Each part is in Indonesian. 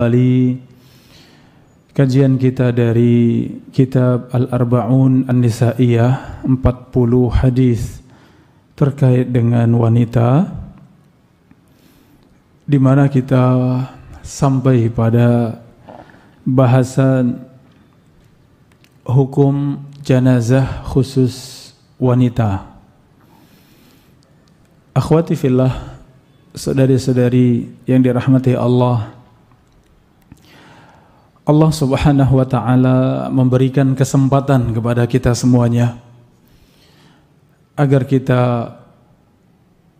kembali kajian kita dari kitab Al-Arba'un An-Nisa'iyah 40 hadis terkait dengan wanita di mana kita sampai pada bahasan hukum jenazah khusus wanita Akhwati fillah saudari-saudari yang dirahmati Allah Allah Subhanahu wa taala memberikan kesempatan kepada kita semuanya agar kita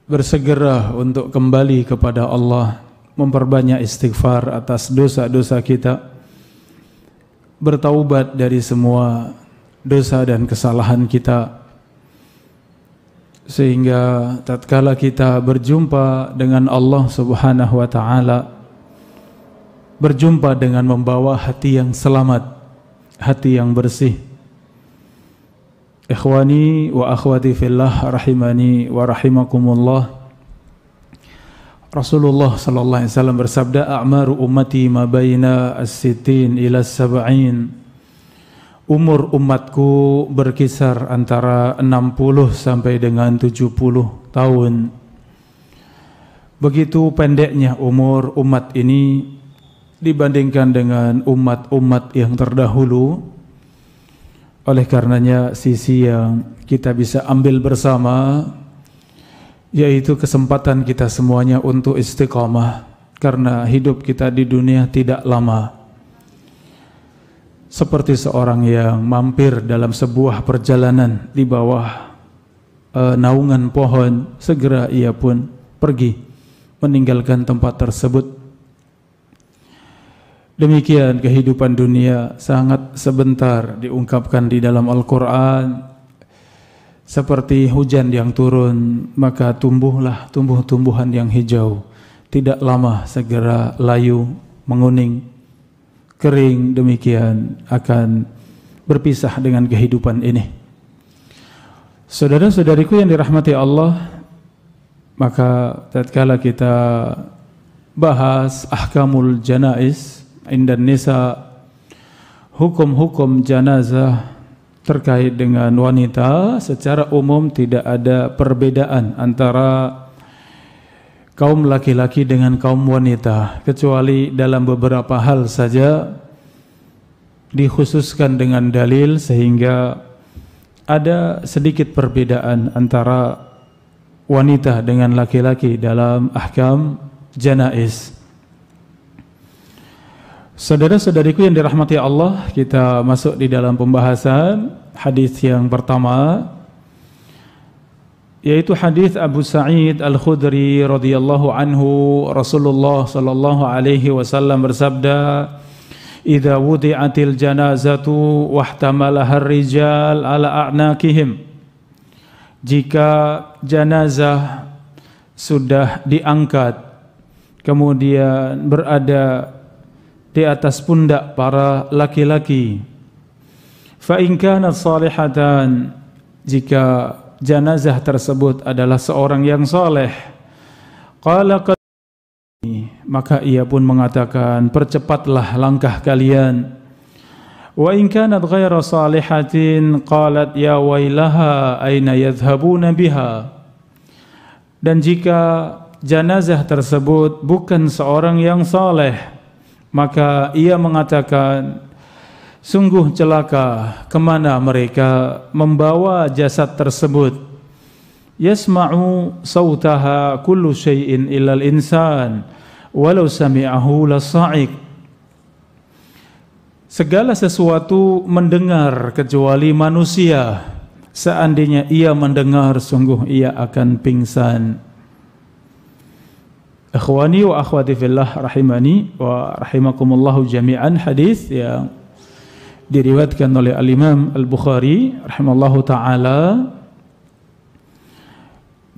bersegera untuk kembali kepada Allah, memperbanyak istighfar atas dosa-dosa kita, bertaubat dari semua dosa dan kesalahan kita sehingga tatkala kita berjumpa dengan Allah Subhanahu wa taala berjumpa dengan membawa hati yang selamat, hati yang bersih. Ikhwani wa akhwati fillah rahimani wa rahimakumullah. Rasulullah sallallahu alaihi wasallam bersabda, "A'maru ummati ma baina as-sittin ila as-sab'in." Umur umatku berkisar antara 60 sampai dengan 70 tahun. Begitu pendeknya umur umat ini dibandingkan dengan umat-umat yang terdahulu. Oleh karenanya sisi yang kita bisa ambil bersama yaitu kesempatan kita semuanya untuk istiqamah karena hidup kita di dunia tidak lama. Seperti seorang yang mampir dalam sebuah perjalanan di bawah e, naungan pohon, segera ia pun pergi meninggalkan tempat tersebut Demikian kehidupan dunia sangat sebentar diungkapkan di dalam Al-Quran seperti hujan yang turun maka tumbuhlah tumbuh-tumbuhan yang hijau tidak lama segera layu menguning kering demikian akan berpisah dengan kehidupan ini Saudara-saudariku yang dirahmati Allah maka tatkala kita bahas ahkamul janais Indonesia hukum-hukum janazah terkait dengan wanita secara umum tidak ada perbedaan antara kaum laki-laki dengan kaum wanita kecuali dalam beberapa hal saja dikhususkan dengan dalil sehingga ada sedikit perbedaan antara wanita dengan laki-laki dalam ahkam janais. Saudara-saudariku yang dirahmati Allah, kita masuk di dalam pembahasan hadis yang pertama yaitu hadis Abu Sa'id Al-Khudri radhiyallahu anhu Rasulullah sallallahu alaihi wasallam bersabda "Idza wudi'atil janazatu ar-rijal ala a'naqihim" Jika jenazah sudah diangkat kemudian berada di atas pundak para laki-laki. Fa in kanat salihatan jika jenazah tersebut adalah seorang yang saleh. Qala maka ia pun mengatakan percepatlah langkah kalian. Wa in kanat ghaira salihatin qalat ya wailaha aina yadhhabuna biha. Dan jika jenazah tersebut bukan seorang yang saleh, maka ia mengatakan, Sungguh celaka kemana mereka membawa jasad tersebut. Yasma'u sautaha kullu syai'in illal insan, walau sami'ahu lasa'ik. Segala sesuatu mendengar kecuali manusia. Seandainya ia mendengar, sungguh ia akan pingsan. Akhwani wa akhwati fillah rahimani wa rahimakumullahu jami'an hadis yang diriwayatkan oleh al-Imam Al-Bukhari rahimallahu taala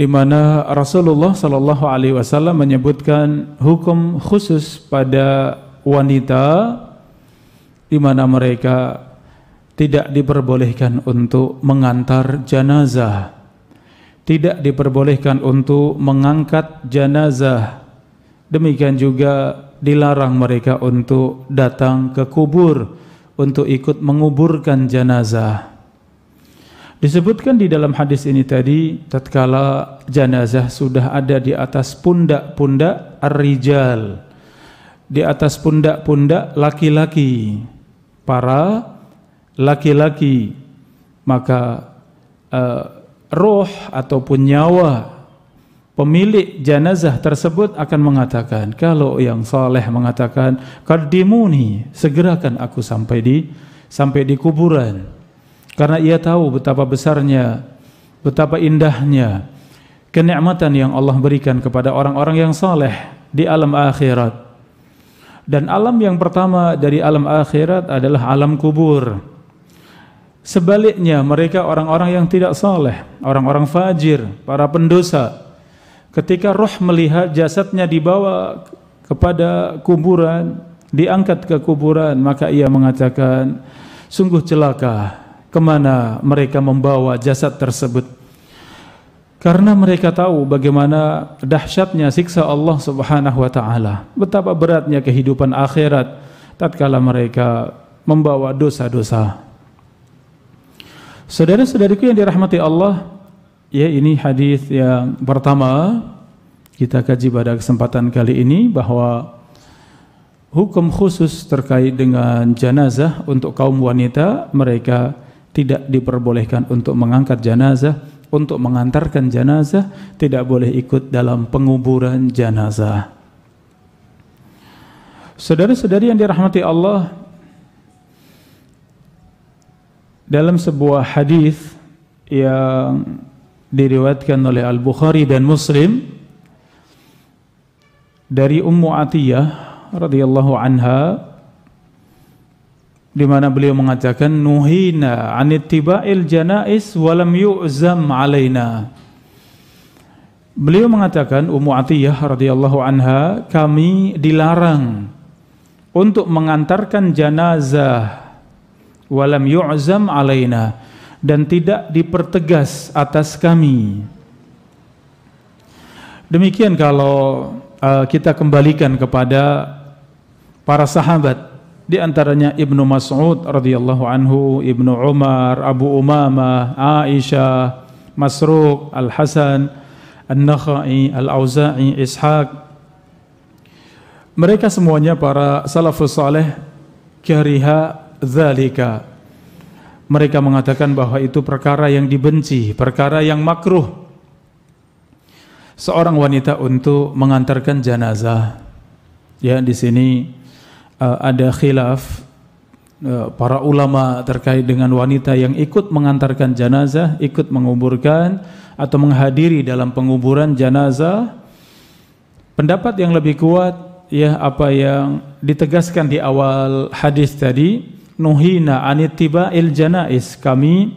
di mana Rasulullah sallallahu alaihi wasallam menyebutkan hukum khusus pada wanita di mana mereka tidak diperbolehkan untuk mengantar jenazah tidak diperbolehkan untuk mengangkat jenazah Demikian juga dilarang mereka untuk datang ke kubur untuk ikut menguburkan jenazah. Disebutkan di dalam hadis ini tadi tatkala jenazah sudah ada di atas pundak-pundak ar-rijal. Di atas pundak-pundak laki-laki. Para laki-laki. Maka uh, roh ataupun nyawa pemilik jenazah tersebut akan mengatakan, kalau yang saleh mengatakan, kardimuni, segerakan aku sampai di sampai di kuburan. Karena ia tahu betapa besarnya, betapa indahnya kenikmatan yang Allah berikan kepada orang-orang yang saleh di alam akhirat. Dan alam yang pertama dari alam akhirat adalah alam kubur. Sebaliknya mereka orang-orang yang tidak saleh, orang-orang fajir, para pendosa, Ketika roh melihat jasadnya dibawa kepada kuburan, diangkat ke kuburan, maka ia mengatakan, sungguh celaka kemana mereka membawa jasad tersebut. Karena mereka tahu bagaimana dahsyatnya siksa Allah Subhanahu wa taala, betapa beratnya kehidupan akhirat tatkala mereka membawa dosa-dosa. Saudara-saudariku yang dirahmati Allah, Ya, ini hadis yang pertama kita kaji pada kesempatan kali ini bahwa hukum khusus terkait dengan jenazah untuk kaum wanita mereka tidak diperbolehkan untuk mengangkat jenazah, untuk mengantarkan jenazah, tidak boleh ikut dalam penguburan jenazah. Saudara-saudari yang dirahmati Allah, dalam sebuah hadis yang diriwayatkan oleh Al Bukhari dan Muslim dari Ummu Atiyah radhiyallahu anha di mana beliau mengatakan nuhina anittiba'il janais walam yu'zam alaina Beliau mengatakan Ummu Atiyah radhiyallahu anha kami dilarang untuk mengantarkan jenazah walam yu'zam alaina dan tidak dipertegas atas kami. Demikian kalau uh, kita kembalikan kepada para sahabat di antaranya Ibnu Mas'ud radhiyallahu anhu, Ibnu Umar, Abu Umamah, Aisyah, Masruq, Al-Hasan, An-Nakhai, Al-Auza'i, Ishaq. Mereka semuanya para salafus saleh kariha dzalika mereka mengatakan bahwa itu perkara yang dibenci, perkara yang makruh. Seorang wanita untuk mengantarkan jenazah. Ya, di sini uh, ada khilaf eh, para ulama terkait dengan wanita yang ikut mengantarkan jenazah, ikut menguburkan atau menghadiri dalam penguburan jenazah. Pendapat yang lebih kuat ya apa yang ditegaskan di awal hadis tadi nuhina anitiba il janais kami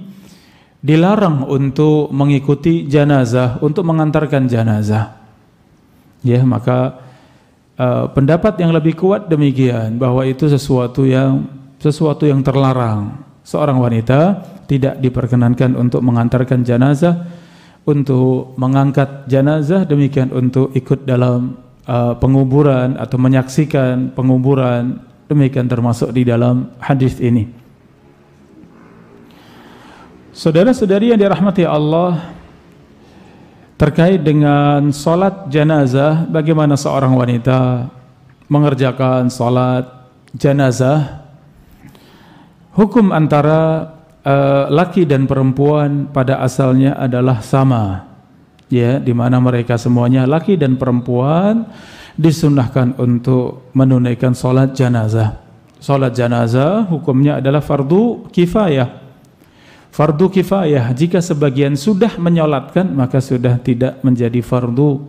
dilarang untuk mengikuti jenazah untuk mengantarkan jenazah. ya maka uh, pendapat yang lebih kuat demikian bahwa itu sesuatu yang sesuatu yang terlarang seorang wanita tidak diperkenankan untuk mengantarkan jenazah untuk mengangkat jenazah demikian untuk ikut dalam uh, penguburan atau menyaksikan penguburan Demikian termasuk di dalam hadis ini. Saudara-saudari yang dirahmati Allah, terkait dengan solat jenazah, bagaimana seorang wanita mengerjakan solat jenazah? Hukum antara uh, laki dan perempuan pada asalnya adalah sama, ya, di mana mereka semuanya laki dan perempuan disunahkan untuk menunaikan solat janazah. Solat janazah hukumnya adalah fardu kifayah. Fardu kifayah jika sebagian sudah menyolatkan maka sudah tidak menjadi fardu.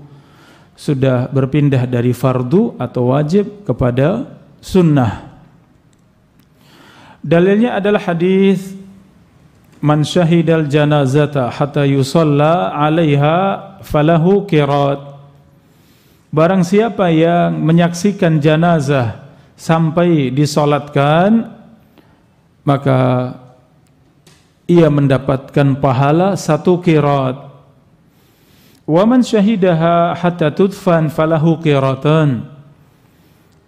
Sudah berpindah dari fardu atau wajib kepada sunnah. Dalilnya adalah hadis Man syahidal janazata hatta yusalla alaiha falahu qirat Barang siapa yang menyaksikan jenazah sampai disolatkan, maka ia mendapatkan pahala satu kirat. Waman syahidaha hatta tudfan falahu kiratan.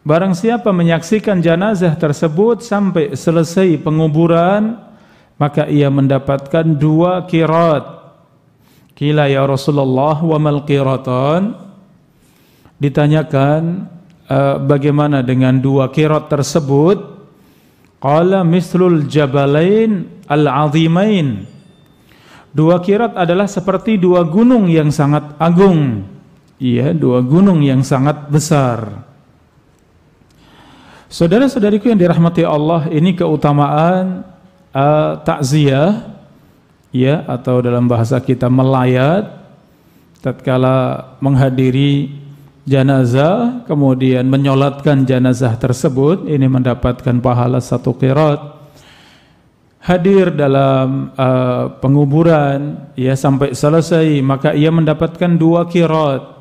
Barang siapa menyaksikan jenazah tersebut sampai selesai penguburan, maka ia mendapatkan dua kirat. Kila ya Rasulullah wa mal kiratan ditanyakan uh, bagaimana dengan dua kirot tersebut qala mislul jabalain al-azimain dua kirot adalah seperti dua gunung yang sangat agung iya dua gunung yang sangat besar Saudara-saudariku yang dirahmati Allah, ini keutamaan uh, takziah ya atau dalam bahasa kita melayat tatkala menghadiri janazah kemudian menyolatkan janazah tersebut ini mendapatkan pahala satu kirat hadir dalam uh, penguburan ya sampai selesai maka ia mendapatkan dua kirat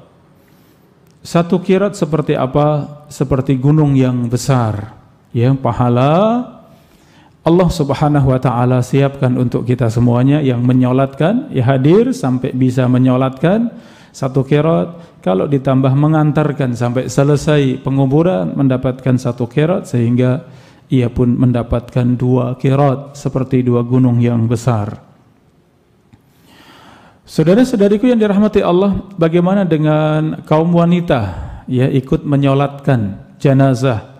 satu kirat seperti apa seperti gunung yang besar ya pahala Allah Subhanahu wa taala siapkan untuk kita semuanya yang menyolatkan ya hadir sampai bisa menyolatkan satu kerot kalau ditambah mengantarkan sampai selesai penguburan mendapatkan satu kerot sehingga ia pun mendapatkan dua kerot seperti dua gunung yang besar Saudara-saudariku yang dirahmati Allah bagaimana dengan kaum wanita ya ikut menyolatkan jenazah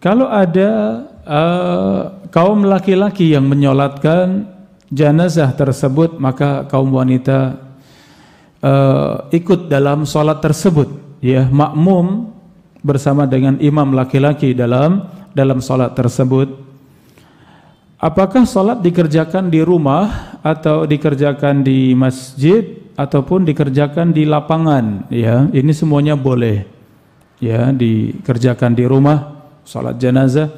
kalau ada uh, kaum laki-laki yang menyolatkan jenazah tersebut maka kaum wanita uh, ikut dalam sholat tersebut ya makmum bersama dengan imam laki-laki dalam dalam sholat tersebut apakah sholat dikerjakan di rumah atau dikerjakan di masjid ataupun dikerjakan di lapangan ya ini semuanya boleh ya dikerjakan di rumah sholat jenazah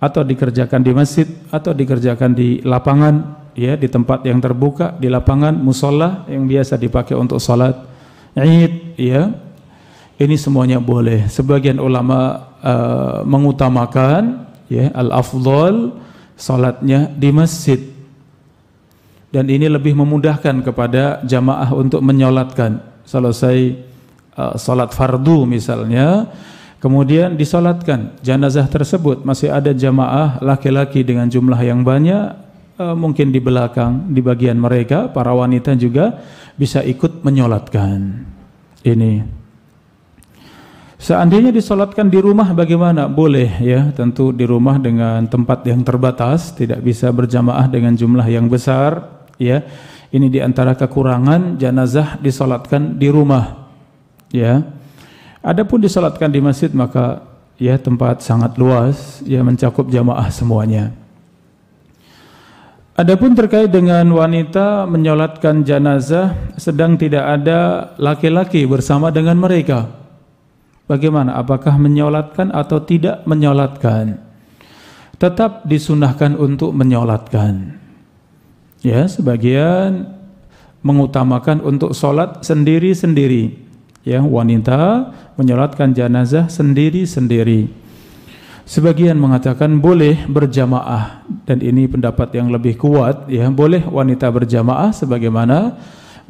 atau dikerjakan di masjid atau dikerjakan di lapangan ya di tempat yang terbuka di lapangan musola yang biasa dipakai untuk sholat Id ya ini semuanya boleh sebagian ulama uh, mengutamakan ya al afdol sholatnya di masjid dan ini lebih memudahkan kepada jamaah untuk menyolatkan selesai uh, salat fardu misalnya kemudian disolatkan jenazah tersebut masih ada jamaah laki-laki dengan jumlah yang banyak Eh, mungkin di belakang di bagian mereka para wanita juga bisa ikut menyolatkan ini seandainya disolatkan di rumah bagaimana boleh ya tentu di rumah dengan tempat yang terbatas tidak bisa berjamaah dengan jumlah yang besar ya ini diantara kekurangan jenazah disolatkan di rumah ya adapun disolatkan di masjid maka ya tempat sangat luas ya mencakup jamaah semuanya Adapun terkait dengan wanita menyolatkan jenazah sedang tidak ada laki-laki bersama dengan mereka. Bagaimana? Apakah menyolatkan atau tidak menyolatkan? Tetap disunahkan untuk menyolatkan. Ya, sebagian mengutamakan untuk sholat sendiri-sendiri. Ya, wanita menyolatkan jenazah sendiri-sendiri. Sebagian mengatakan boleh berjamaah dan ini pendapat yang lebih kuat ya boleh wanita berjamaah sebagaimana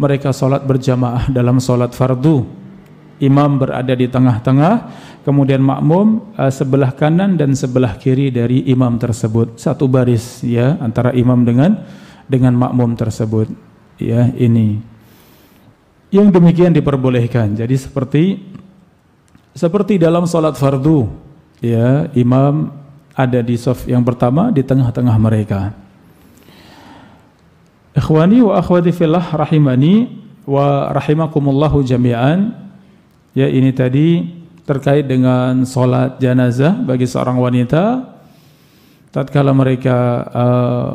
mereka solat berjamaah dalam solat fardu. Imam berada di tengah-tengah, kemudian makmum uh, sebelah kanan dan sebelah kiri dari imam tersebut satu baris ya antara imam dengan dengan makmum tersebut ya ini. Yang demikian diperbolehkan. Jadi seperti seperti dalam solat fardu ya imam ada di saf yang pertama di tengah-tengah mereka. Ikhwani wa akhwati fillah rahimani wa rahimakumullahu jami'an. Ya ini tadi terkait dengan salat jenazah bagi seorang wanita tatkala mereka uh,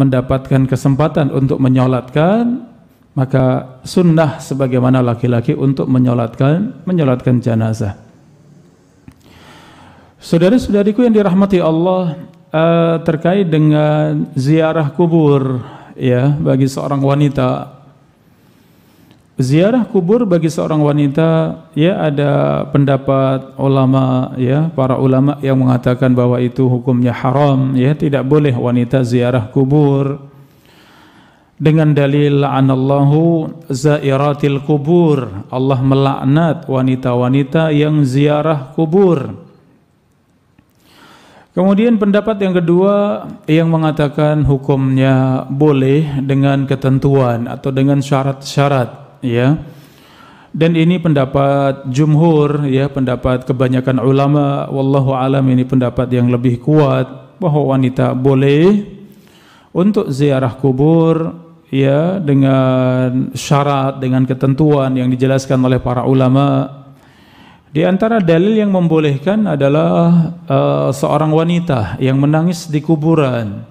mendapatkan kesempatan untuk menyolatkan maka sunnah sebagaimana laki-laki untuk menyolatkan menyolatkan jenazah. Saudara-saudariku yang dirahmati Allah, uh, terkait dengan ziarah kubur ya bagi seorang wanita. Ziarah kubur bagi seorang wanita ya ada pendapat ulama ya para ulama yang mengatakan bahwa itu hukumnya haram ya tidak boleh wanita ziarah kubur dengan dalil anallahu zairatil kubur Allah melaknat wanita-wanita yang ziarah kubur Kemudian pendapat yang kedua yang mengatakan hukumnya boleh dengan ketentuan atau dengan syarat-syarat ya. Dan ini pendapat jumhur ya, pendapat kebanyakan ulama wallahu alam ini pendapat yang lebih kuat bahwa wanita boleh untuk ziarah kubur ya dengan syarat dengan ketentuan yang dijelaskan oleh para ulama di antara dalil yang membolehkan adalah uh, seorang wanita yang menangis di kuburan.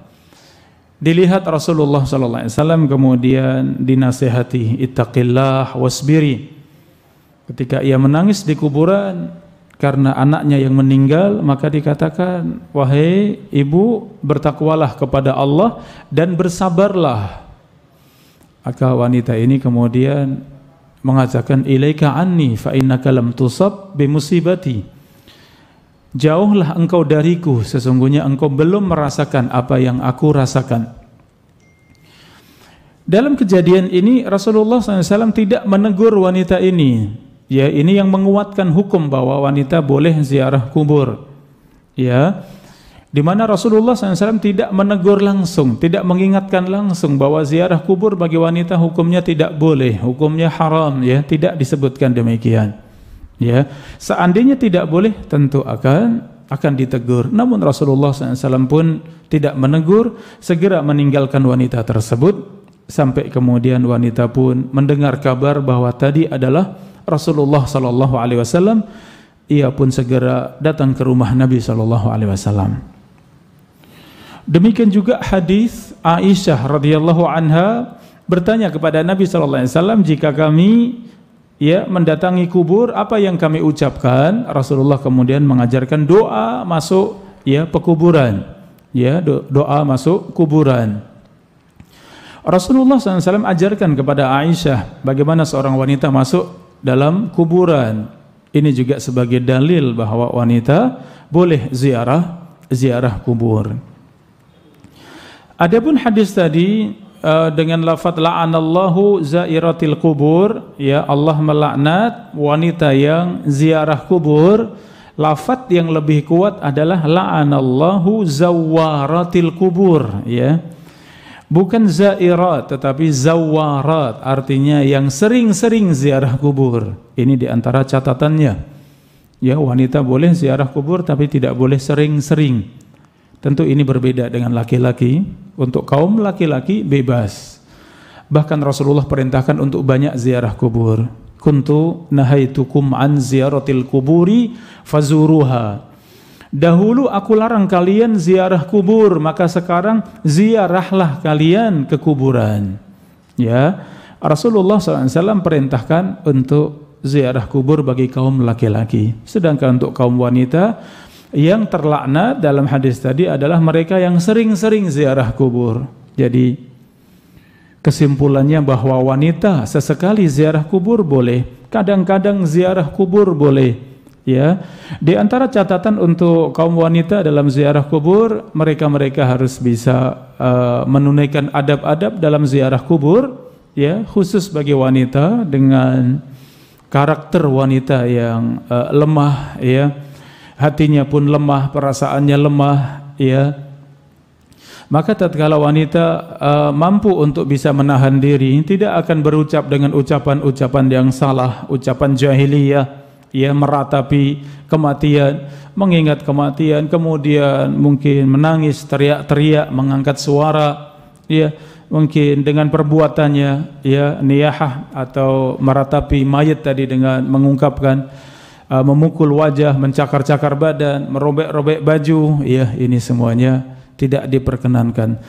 Dilihat Rasulullah sallallahu alaihi wasallam kemudian dinasihati ittaqillah wasbiri. Ketika ia menangis di kuburan karena anaknya yang meninggal maka dikatakan wahai ibu bertakwalah kepada Allah dan bersabarlah. Maka wanita ini kemudian mengatakan ilaika anni fa innaka lam tusab bi musibati jauhlah engkau dariku sesungguhnya engkau belum merasakan apa yang aku rasakan dalam kejadian ini Rasulullah SAW tidak menegur wanita ini ya ini yang menguatkan hukum bahwa wanita boleh ziarah kubur ya di mana Rasulullah SAW tidak menegur langsung, tidak mengingatkan langsung bahwa ziarah kubur bagi wanita hukumnya tidak boleh, hukumnya haram, ya tidak disebutkan demikian. Ya, seandainya tidak boleh, tentu akan akan ditegur. Namun Rasulullah SAW pun tidak menegur, segera meninggalkan wanita tersebut sampai kemudian wanita pun mendengar kabar bahwa tadi adalah Rasulullah SAW. Ia pun segera datang ke rumah Nabi SAW. Demikian juga hadis Aisyah radhiyallahu anha bertanya kepada Nabi sallallahu alaihi wasallam jika kami ya mendatangi kubur apa yang kami ucapkan Rasulullah kemudian mengajarkan doa masuk ya pekuburan ya doa masuk kuburan Rasulullah SAW ajarkan kepada Aisyah bagaimana seorang wanita masuk dalam kuburan ini juga sebagai dalil bahwa wanita boleh ziarah ziarah kubur Adapun hadis tadi uh, dengan lafadz la'anallahu zairatil kubur, ya Allah melaknat wanita yang ziarah kubur. Lafadz yang lebih kuat adalah la'anallahu zawaratil kubur, ya. Bukan zairat tetapi zawarat artinya yang sering-sering ziarah kubur. Ini diantara catatannya. Ya wanita boleh ziarah kubur tapi tidak boleh sering-sering Tentu ini berbeda dengan laki-laki. Untuk kaum laki-laki bebas. Bahkan Rasulullah perintahkan untuk banyak ziarah kubur. Kuntu nahaitukum an ziaratil kuburi fazuruha. Dahulu aku larang kalian ziarah kubur, maka sekarang ziarahlah kalian ke kuburan. Ya, Rasulullah SAW perintahkan untuk ziarah kubur bagi kaum laki-laki. Sedangkan untuk kaum wanita, yang terlaknat dalam hadis tadi adalah mereka yang sering-sering ziarah kubur. Jadi kesimpulannya bahwa wanita sesekali ziarah kubur boleh, kadang-kadang ziarah kubur boleh. Ya, di antara catatan untuk kaum wanita dalam ziarah kubur, mereka-mereka harus bisa uh, menunaikan adab-adab dalam ziarah kubur, ya, khusus bagi wanita dengan karakter wanita yang uh, lemah, ya hatinya pun lemah, perasaannya lemah, ya. Maka tatkala wanita uh, mampu untuk bisa menahan diri, tidak akan berucap dengan ucapan-ucapan yang salah, ucapan jahiliyah, ya meratapi kematian, mengingat kematian, kemudian mungkin menangis, teriak-teriak, mengangkat suara, ya mungkin dengan perbuatannya, ya niyahah atau meratapi mayat tadi dengan mengungkapkan uh, memukul wajah, mencakar-cakar badan, merobek-robek baju, ya ini semuanya tidak diperkenankan.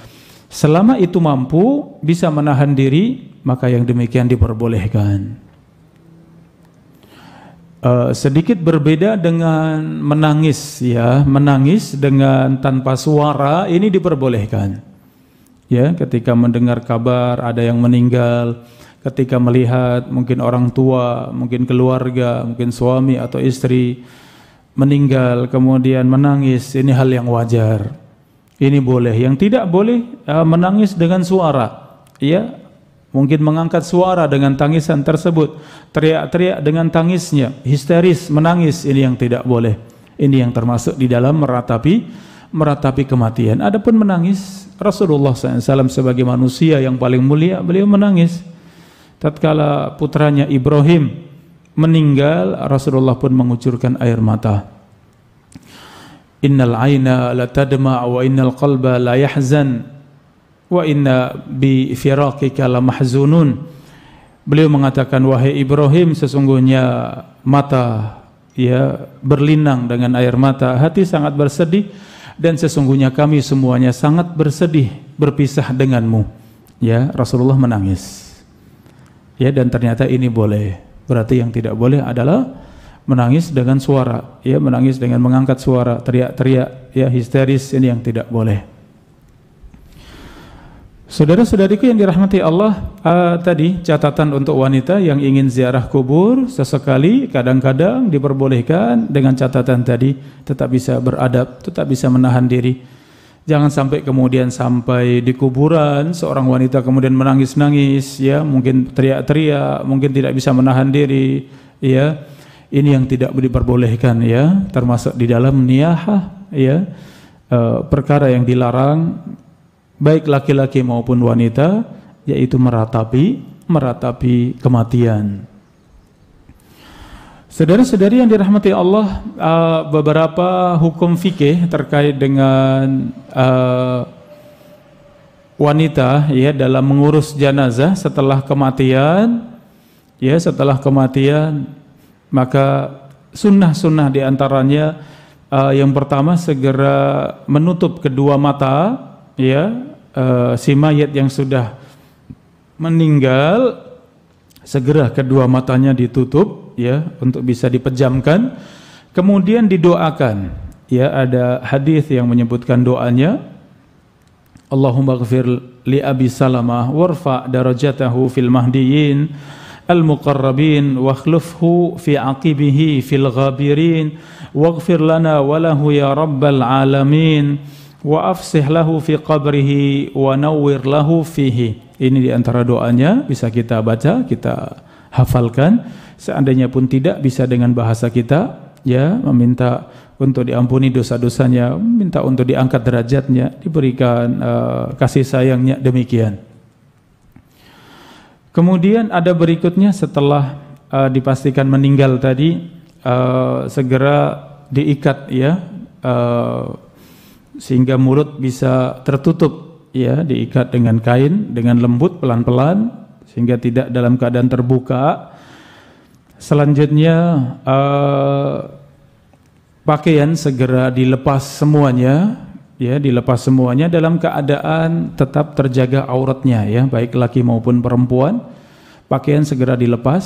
Selama itu mampu bisa menahan diri, maka yang demikian diperbolehkan. Uh, sedikit berbeda dengan menangis ya, menangis dengan tanpa suara ini diperbolehkan. Ya, ketika mendengar kabar ada yang meninggal, ketika melihat mungkin orang tua, mungkin keluarga, mungkin suami atau istri meninggal kemudian menangis, ini hal yang wajar. Ini boleh. Yang tidak boleh ya, menangis dengan suara. Ya, mungkin mengangkat suara dengan tangisan tersebut, teriak-teriak dengan tangisnya, histeris menangis, ini yang tidak boleh. Ini yang termasuk di dalam meratapi meratapi kematian. Adapun menangis, Rasulullah SAW sebagai manusia yang paling mulia, beliau menangis tatkala putranya Ibrahim meninggal Rasulullah pun mengucurkan air mata innal aina la tadma wa innal qalba la yahzan wa inna bi firaqika la mahzunun beliau mengatakan wahai Ibrahim sesungguhnya mata ya berlinang dengan air mata hati sangat bersedih dan sesungguhnya kami semuanya sangat bersedih berpisah denganmu ya Rasulullah menangis ya dan ternyata ini boleh berarti yang tidak boleh adalah menangis dengan suara ya menangis dengan mengangkat suara teriak-teriak ya histeris ini yang tidak boleh Saudara-saudariku yang dirahmati Allah, uh, tadi catatan untuk wanita yang ingin ziarah kubur sesekali kadang-kadang diperbolehkan dengan catatan tadi tetap bisa beradab, tetap bisa menahan diri Jangan sampai kemudian sampai di kuburan seorang wanita kemudian menangis-nangis ya, mungkin teriak-teriak, mungkin tidak bisa menahan diri ya. Ini yang tidak diperbolehkan ya, termasuk di dalam niyahah ya. E, perkara yang dilarang baik laki-laki maupun wanita yaitu meratapi meratapi kematian. Saudara-saudari yang dirahmati Allah, uh, beberapa hukum fikih terkait dengan uh, wanita ya dalam mengurus jenazah setelah kematian, ya setelah kematian maka sunnah-sunnah diantaranya uh, yang pertama segera menutup kedua mata, ya uh, si mayat yang sudah meninggal segera kedua matanya ditutup ya untuk bisa dipejamkan kemudian didoakan ya ada hadis yang menyebutkan doanya Allahumma ghafir li abi salamah warfa darajatahu fil al wa mahdiyin fi واخلفه fil ghabirin في الغابرين واغفر ya rabbal alamin wa afsih lahu fi qabrihi wa nawwir lahu fihi ini diantara doanya bisa kita baca kita hafalkan seandainya pun tidak bisa dengan bahasa kita ya meminta untuk diampuni dosa-dosanya minta untuk diangkat derajatnya diberikan uh, kasih sayangnya demikian kemudian ada berikutnya setelah uh, dipastikan meninggal tadi uh, segera diikat ya uh, sehingga mulut bisa tertutup ya diikat dengan kain dengan lembut pelan-pelan sehingga tidak dalam keadaan terbuka. Selanjutnya uh, pakaian segera dilepas semuanya, ya dilepas semuanya dalam keadaan tetap terjaga auratnya ya, baik laki maupun perempuan. Pakaian segera dilepas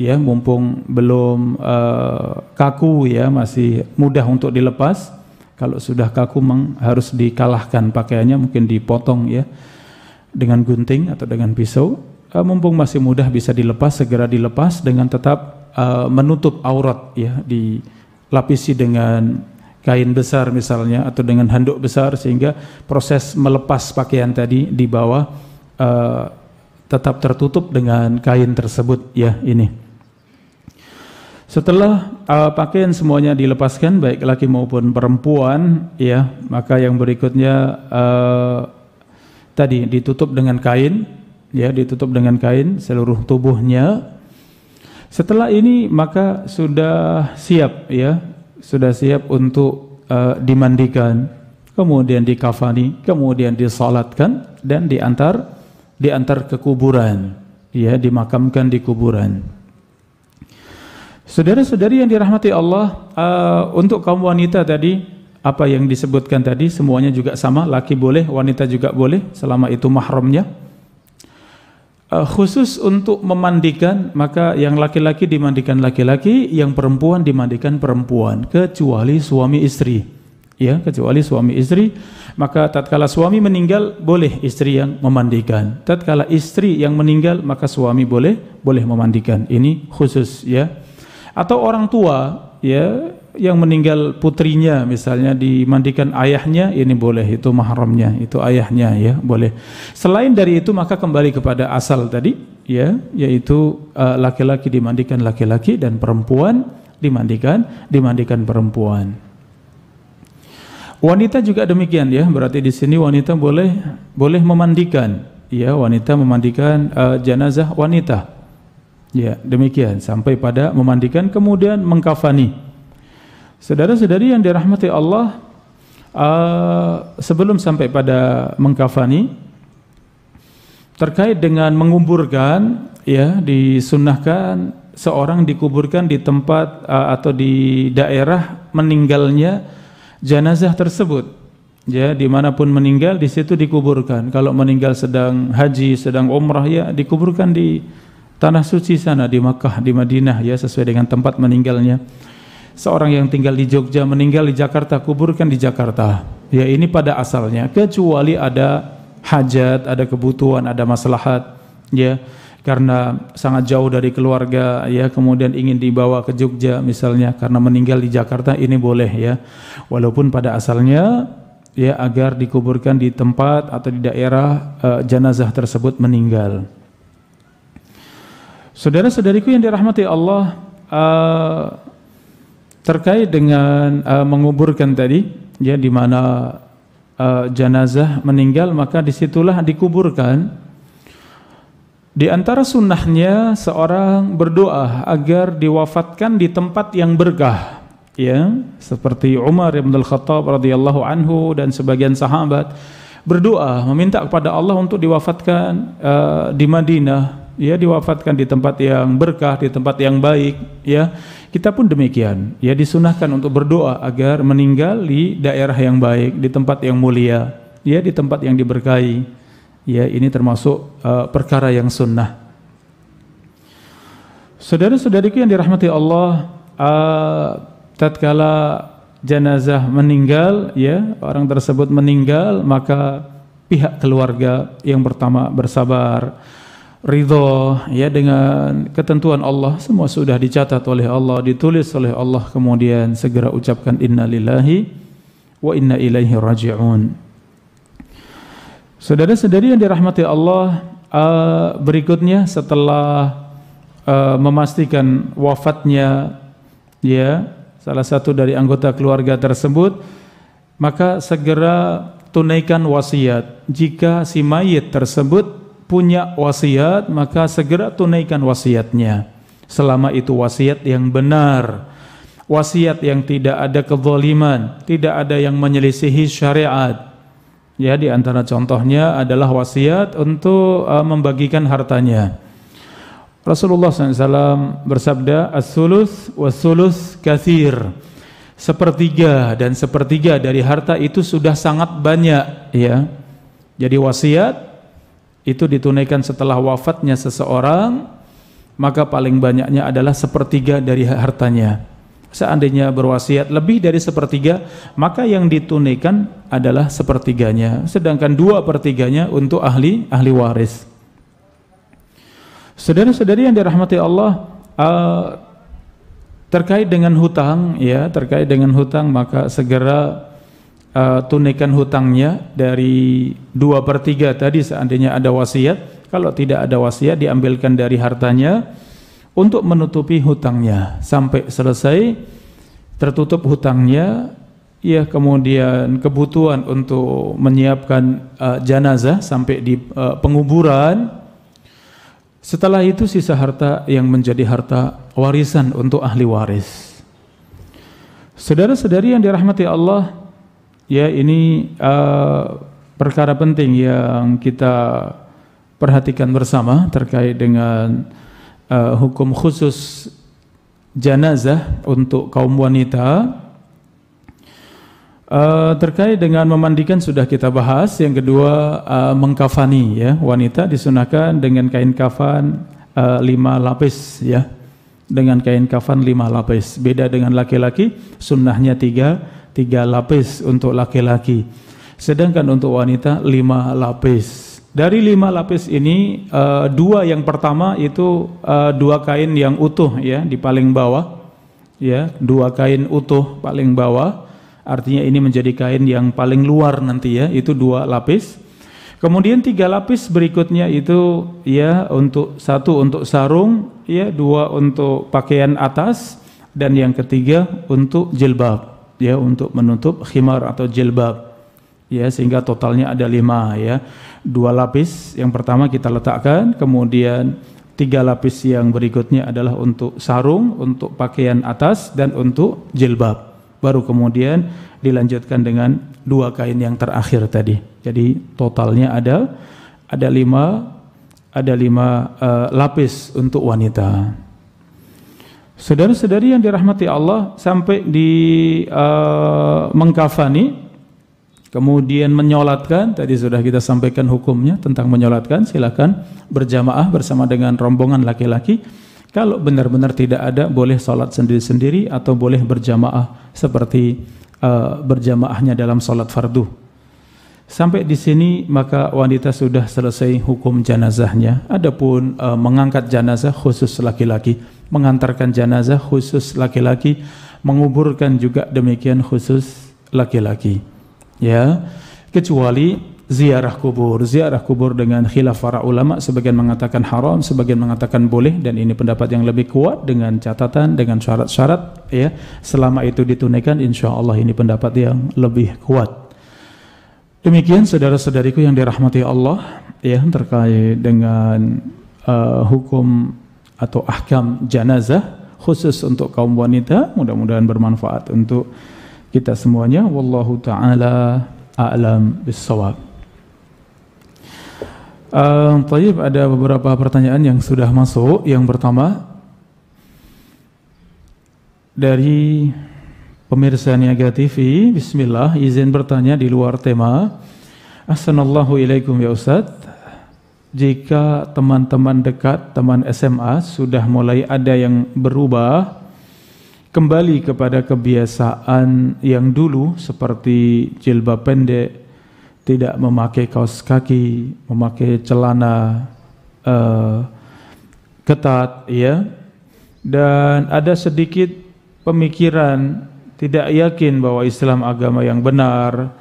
ya mumpung belum uh, kaku ya masih mudah untuk dilepas. Kalau sudah kaku meng, harus dikalahkan pakaiannya mungkin dipotong ya dengan gunting atau dengan pisau uh, mumpung masih mudah bisa dilepas segera dilepas dengan tetap uh, menutup aurat ya dilapisi dengan kain besar misalnya atau dengan handuk besar sehingga proses melepas pakaian tadi di bawah uh, tetap tertutup dengan kain tersebut ya ini. Setelah uh, pakaian semuanya dilepaskan baik laki maupun perempuan ya, maka yang berikutnya uh, tadi ditutup dengan kain ya ditutup dengan kain seluruh tubuhnya. Setelah ini maka sudah siap ya, sudah siap untuk uh, dimandikan, kemudian dikafani, kemudian disolatkan dan diantar diantar ke kuburan, ya dimakamkan di kuburan. Saudara-saudari yang dirahmati Allah, uh, untuk kaum wanita tadi, apa yang disebutkan tadi semuanya juga sama, laki boleh, wanita juga boleh, selama itu mahramnya uh, khusus untuk memandikan maka yang laki-laki dimandikan laki-laki yang perempuan dimandikan perempuan kecuali suami istri ya kecuali suami istri maka tatkala suami meninggal boleh istri yang memandikan tatkala istri yang meninggal maka suami boleh boleh memandikan ini khusus ya atau orang tua ya yang meninggal putrinya misalnya dimandikan ayahnya ini boleh itu mahramnya itu ayahnya ya boleh selain dari itu maka kembali kepada asal tadi ya yaitu eh, laki-laki uh, dimandikan laki-laki dan perempuan dimandikan dimandikan perempuan wanita juga demikian ya berarti di sini wanita boleh boleh memandikan ya wanita memandikan uh, jenazah wanita ya demikian sampai pada memandikan kemudian mengkafani Saudara-saudari yang dirahmati Allah, uh, sebelum sampai pada mengkafani, terkait dengan menguburkan, ya disunahkan seorang dikuburkan di tempat uh, atau di daerah meninggalnya jenazah tersebut. Ya, dimanapun meninggal di situ dikuburkan. Kalau meninggal sedang haji, sedang umrah ya dikuburkan di tanah suci sana di Makkah, di Madinah ya sesuai dengan tempat meninggalnya seorang yang tinggal di Jogja meninggal di Jakarta kuburkan di Jakarta ya ini pada asalnya kecuali ada hajat ada kebutuhan ada maslahat ya karena sangat jauh dari keluarga ya kemudian ingin dibawa ke Jogja misalnya karena meninggal di Jakarta ini boleh ya walaupun pada asalnya ya agar dikuburkan di tempat atau di daerah uh, jenazah tersebut meninggal Saudara-saudariku yang dirahmati Allah uh, Terkait dengan uh, menguburkan tadi, ya di mana uh, jenazah meninggal maka disitulah dikuburkan. Di antara sunnahnya seorang berdoa agar diwafatkan di tempat yang berkah, ya seperti Umar bin Al Khattab radhiyallahu anhu dan sebagian sahabat berdoa meminta kepada Allah untuk diwafatkan uh, di Madinah ya diwafatkan di tempat yang berkah, di tempat yang baik, ya. Kita pun demikian, ya disunahkan untuk berdoa agar meninggal di daerah yang baik, di tempat yang mulia, ya di tempat yang diberkahi. Ya, ini termasuk uh, perkara yang sunnah. Saudara-saudariku yang dirahmati Allah, uh, tatkala jenazah meninggal, ya, orang tersebut meninggal, maka pihak keluarga yang pertama bersabar ridho ya dengan ketentuan Allah semua sudah dicatat oleh Allah ditulis oleh Allah kemudian segera ucapkan innalillahi wa inna ilaihi raji'un Saudara-saudari yang dirahmati Allah eh, berikutnya setelah eh, memastikan wafatnya ya salah satu dari anggota keluarga tersebut maka segera tunaikan wasiat jika si mayit tersebut punya wasiat, maka segera tunaikan wasiatnya. Selama itu wasiat yang benar, wasiat yang tidak ada kezaliman, tidak ada yang menyelisihi syariat. Ya, di antara contohnya adalah wasiat untuk uh, membagikan hartanya. Rasulullah SAW bersabda, "As-sulus wa sulus kathir." Sepertiga dan sepertiga dari harta itu sudah sangat banyak, ya. Jadi wasiat itu ditunaikan setelah wafatnya seseorang maka paling banyaknya adalah sepertiga dari hartanya seandainya berwasiat lebih dari sepertiga maka yang ditunaikan adalah sepertiganya sedangkan dua pertiganya untuk ahli ahli waris saudara-saudari yang dirahmati Allah uh, terkait dengan hutang ya terkait dengan hutang maka segera uh, tunaikan hutangnya dari dua per tiga tadi seandainya ada wasiat kalau tidak ada wasiat diambilkan dari hartanya untuk menutupi hutangnya sampai selesai tertutup hutangnya ya kemudian kebutuhan untuk menyiapkan uh, jenazah sampai di uh, penguburan setelah itu sisa harta yang menjadi harta warisan untuk ahli waris Saudara-saudari yang dirahmati Allah, Ya, ini uh, perkara penting yang kita perhatikan bersama terkait dengan uh, hukum khusus janazah untuk kaum wanita. Uh, terkait dengan memandikan sudah kita bahas. Yang kedua uh, mengkafani ya wanita disunahkan dengan kain kafan uh, lima lapis ya dengan kain kafan lima lapis. Beda dengan laki-laki sunnahnya tiga tiga lapis untuk laki-laki. Sedangkan untuk wanita lima lapis. Dari lima lapis ini eh, dua yang pertama itu eh, dua kain yang utuh ya di paling bawah, ya dua kain utuh paling bawah. Artinya ini menjadi kain yang paling luar nanti ya itu dua lapis. Kemudian tiga lapis berikutnya itu ya untuk satu untuk sarung, ya dua untuk pakaian atas dan yang ketiga untuk jilbab ya untuk menutup khimar atau jilbab ya sehingga totalnya ada lima ya dua lapis yang pertama kita letakkan kemudian tiga lapis yang berikutnya adalah untuk sarung untuk pakaian atas dan untuk jilbab baru kemudian dilanjutkan dengan dua kain yang terakhir tadi jadi totalnya ada ada lima ada lima uh, lapis untuk wanita. Saudara-saudari yang dirahmati Allah sampai di uh, mengkafani kemudian menyolatkan tadi sudah kita sampaikan hukumnya tentang menyolatkan silakan berjamaah bersama dengan rombongan laki-laki kalau benar-benar tidak ada boleh sholat sendiri-sendiri atau boleh berjamaah seperti uh, berjamaahnya dalam sholat fardu sampai di sini maka wanita sudah selesai hukum jenazahnya adapun uh, mengangkat jenazah khusus laki-laki mengantarkan jenazah khusus laki-laki, menguburkan juga demikian khusus laki-laki. Ya, kecuali ziarah kubur. Ziarah kubur dengan khilaf para ulama sebagian mengatakan haram, sebagian mengatakan boleh dan ini pendapat yang lebih kuat dengan catatan dengan syarat-syarat ya. Selama itu ditunaikan insya Allah ini pendapat yang lebih kuat. Demikian saudara-saudariku yang dirahmati Allah ya terkait dengan uh, hukum atau ahkam janazah khusus untuk kaum wanita mudah-mudahan bermanfaat untuk kita semuanya wallahu taala a'lam bissawab Uh, ehm, Taib ada beberapa pertanyaan yang sudah masuk. Yang pertama dari pemirsa Niaga TV, Bismillah, izin bertanya di luar tema. Assalamualaikum ya Ustadz jika teman-teman dekat, teman SMA sudah mulai ada yang berubah kembali kepada kebiasaan yang dulu seperti jilbab pendek, tidak memakai kaos kaki, memakai celana uh, ketat ya. Dan ada sedikit pemikiran tidak yakin bahwa Islam agama yang benar,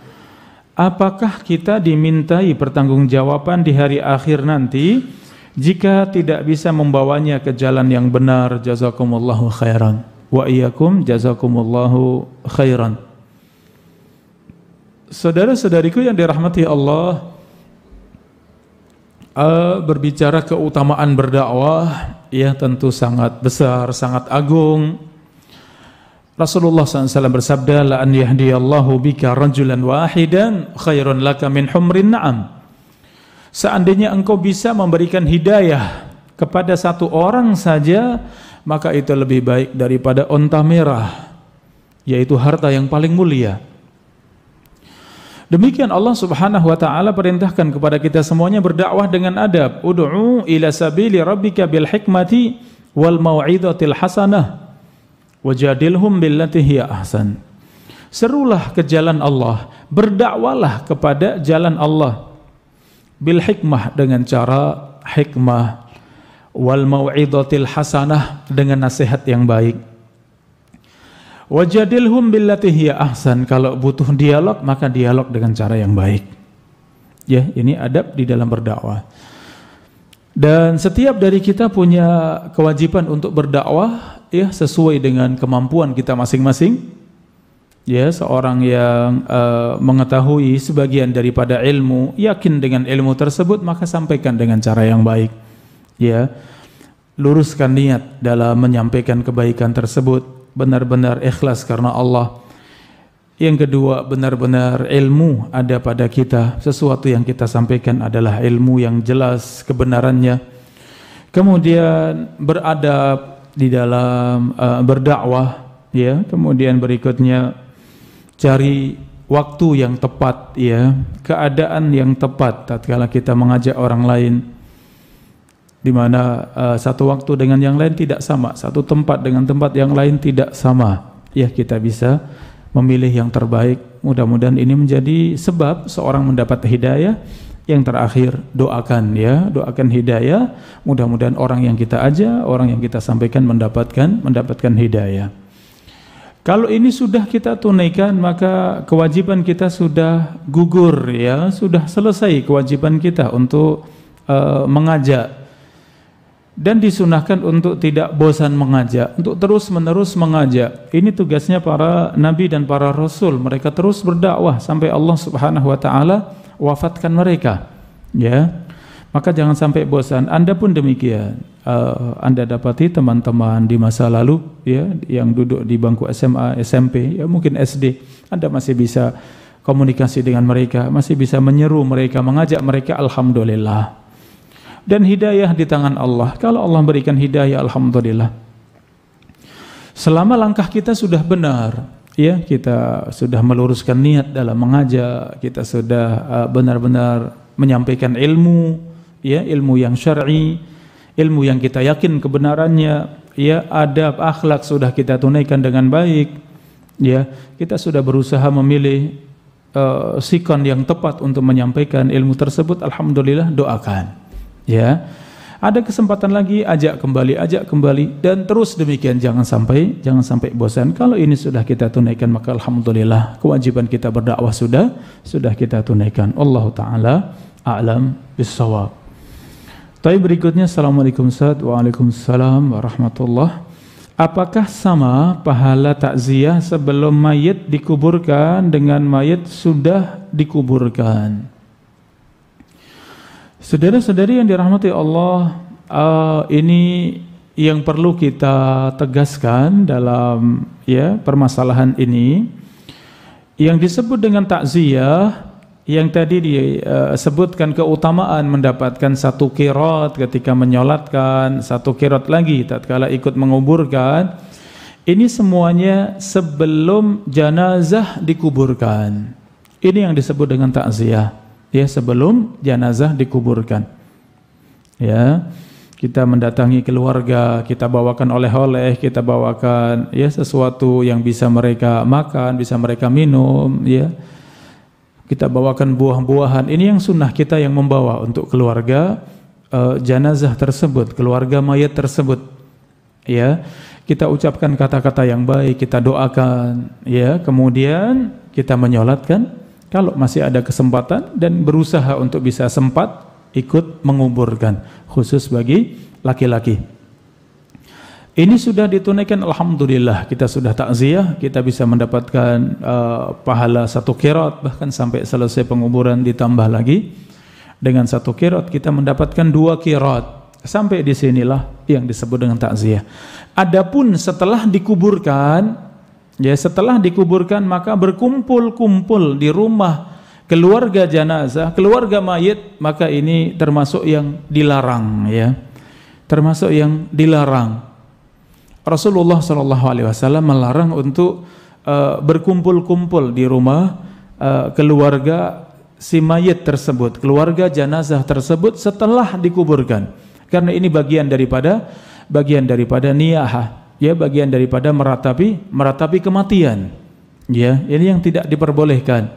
apakah kita dimintai pertanggungjawaban di hari akhir nanti jika tidak bisa membawanya ke jalan yang benar jazakumullahu khairan wa iyyakum jazakumullahu khairan Saudara-saudariku yang dirahmati Allah eh, berbicara keutamaan berdakwah ya tentu sangat besar, sangat agung Rasulullah SAW bersabda, La an yahdiyallahu bika rajulan wahidan khairun laka min humrin na'am. Seandainya engkau bisa memberikan hidayah kepada satu orang saja, maka itu lebih baik daripada onta merah, yaitu harta yang paling mulia. Demikian Allah Subhanahu wa taala perintahkan kepada kita semuanya berdakwah dengan adab. Ud'u ila sabili rabbika bil hikmati wal mau'izatil hasanah. Wajadilhum billati hiya ahsan. Serulah ke jalan Allah, berdakwalah kepada jalan Allah. Bil hikmah dengan cara hikmah wal mau'izatil hasanah dengan nasihat yang baik. Wajadilhum billati hiya ahsan. Kalau butuh dialog maka dialog dengan cara yang baik. Ya, ini adab di dalam berdakwah. Dan setiap dari kita punya kewajiban untuk berdakwah ya sesuai dengan kemampuan kita masing-masing. Ya, seorang yang uh, mengetahui sebagian daripada ilmu, yakin dengan ilmu tersebut maka sampaikan dengan cara yang baik. Ya. Luruskan niat dalam menyampaikan kebaikan tersebut, benar-benar ikhlas karena Allah. Yang kedua, benar-benar ilmu ada pada kita. Sesuatu yang kita sampaikan adalah ilmu yang jelas kebenarannya. Kemudian beradab di dalam uh, berdakwah ya kemudian berikutnya cari waktu yang tepat ya keadaan yang tepat tatkala kita mengajak orang lain di mana uh, satu waktu dengan yang lain tidak sama satu tempat dengan tempat yang lain tidak sama ya kita bisa memilih yang terbaik mudah-mudahan ini menjadi sebab seorang mendapat hidayah yang terakhir, doakan ya, doakan hidayah. Mudah-mudahan orang yang kita aja, orang yang kita sampaikan mendapatkan mendapatkan hidayah. Kalau ini sudah kita tunaikan, maka kewajiban kita sudah gugur ya, sudah selesai kewajiban kita untuk uh, mengajak. Dan disunahkan untuk tidak bosan mengajak, untuk terus-menerus mengajak. Ini tugasnya para nabi dan para rasul. Mereka terus berdakwah sampai Allah Subhanahu wa taala wafatkan mereka ya maka jangan sampai bosan Anda pun demikian uh, Anda dapati teman-teman di masa lalu ya yang duduk di bangku SMA SMP ya mungkin SD Anda masih bisa komunikasi dengan mereka masih bisa menyeru mereka mengajak mereka alhamdulillah dan hidayah di tangan Allah kalau Allah berikan hidayah alhamdulillah selama langkah kita sudah benar ya kita sudah meluruskan niat dalam mengajak, kita sudah eh, benar-benar uh, menyampaikan ilmu, ya ilmu yang syar'i, ilmu yang kita yakin kebenarannya, ya adab akhlak sudah kita tunaikan dengan baik, ya kita sudah berusaha memilih uh, sikon yang tepat untuk menyampaikan ilmu tersebut, alhamdulillah doakan, ya ada kesempatan lagi ajak kembali, ajak kembali dan terus demikian jangan sampai jangan sampai bosan. Kalau ini sudah kita tunaikan maka alhamdulillah kewajiban kita berdakwah sudah sudah kita tunaikan. Allah taala a'lam bissawab. Tapi berikutnya Assalamualaikum Ustaz Waalaikumsalam warahmatullahi Apakah sama pahala takziah sebelum mayit dikuburkan dengan mayit sudah dikuburkan? Saudara-saudari yang dirahmati Allah, uh, ini yang perlu kita tegaskan dalam ya permasalahan ini yang disebut dengan takziah yang tadi disebutkan eh, keutamaan mendapatkan satu kirot ketika menyolatkan satu kirot lagi tatkala ikut menguburkan ini semuanya sebelum jenazah dikuburkan ini yang disebut dengan takziah ya sebelum jenazah dikuburkan. Ya. Kita mendatangi keluarga, kita bawakan oleh-oleh, kita bawakan ya sesuatu yang bisa mereka makan, bisa mereka minum, ya. Kita bawakan buah-buahan. Ini yang sunnah kita yang membawa untuk keluarga uh, jenazah tersebut, keluarga mayat tersebut. Ya. Kita ucapkan kata-kata yang baik, kita doakan, ya. Kemudian kita menyolatkan kalau masih ada kesempatan dan berusaha untuk bisa sempat ikut menguburkan khusus bagi laki-laki. Ini sudah ditunaikan alhamdulillah kita sudah takziah kita bisa mendapatkan uh, pahala satu kirat bahkan sampai selesai penguburan ditambah lagi dengan satu kirat kita mendapatkan dua kirat sampai disinilah yang disebut dengan takziah. Adapun setelah dikuburkan Ya setelah dikuburkan maka berkumpul-kumpul di rumah keluarga jenazah, keluarga mayit maka ini termasuk yang dilarang ya. Termasuk yang dilarang. Rasulullah Shallallahu alaihi wasallam melarang untuk uh, berkumpul-kumpul di rumah uh, keluarga si mayit tersebut, keluarga jenazah tersebut setelah dikuburkan. Karena ini bagian daripada bagian daripada niyahah ya bagian daripada meratapi meratapi kematian. Ya, ini yang tidak diperbolehkan.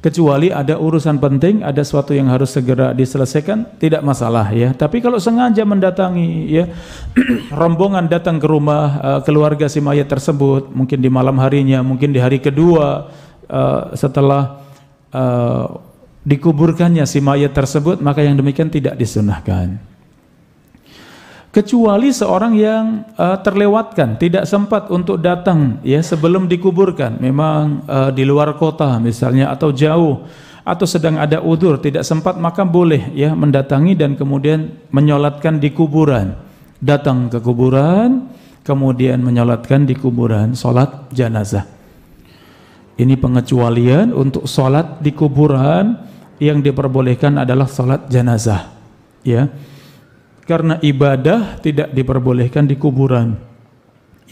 Kecuali ada urusan penting, ada sesuatu yang harus segera diselesaikan, tidak masalah ya. Tapi kalau sengaja mendatangi ya rombongan datang ke rumah uh, keluarga si mayat tersebut, mungkin di malam harinya, mungkin di hari kedua uh, setelah uh, dikuburkannya si mayat tersebut, maka yang demikian tidak disunahkan kecuali seorang yang uh, terlewatkan tidak sempat untuk datang ya sebelum dikuburkan memang uh, di luar kota misalnya atau jauh atau sedang ada udur tidak sempat maka boleh ya mendatangi dan kemudian menyolatkan di kuburan datang ke kuburan kemudian menyolatkan di kuburan solat jenazah ini pengecualian untuk solat di kuburan yang diperbolehkan adalah solat jenazah ya karena ibadah tidak diperbolehkan di kuburan.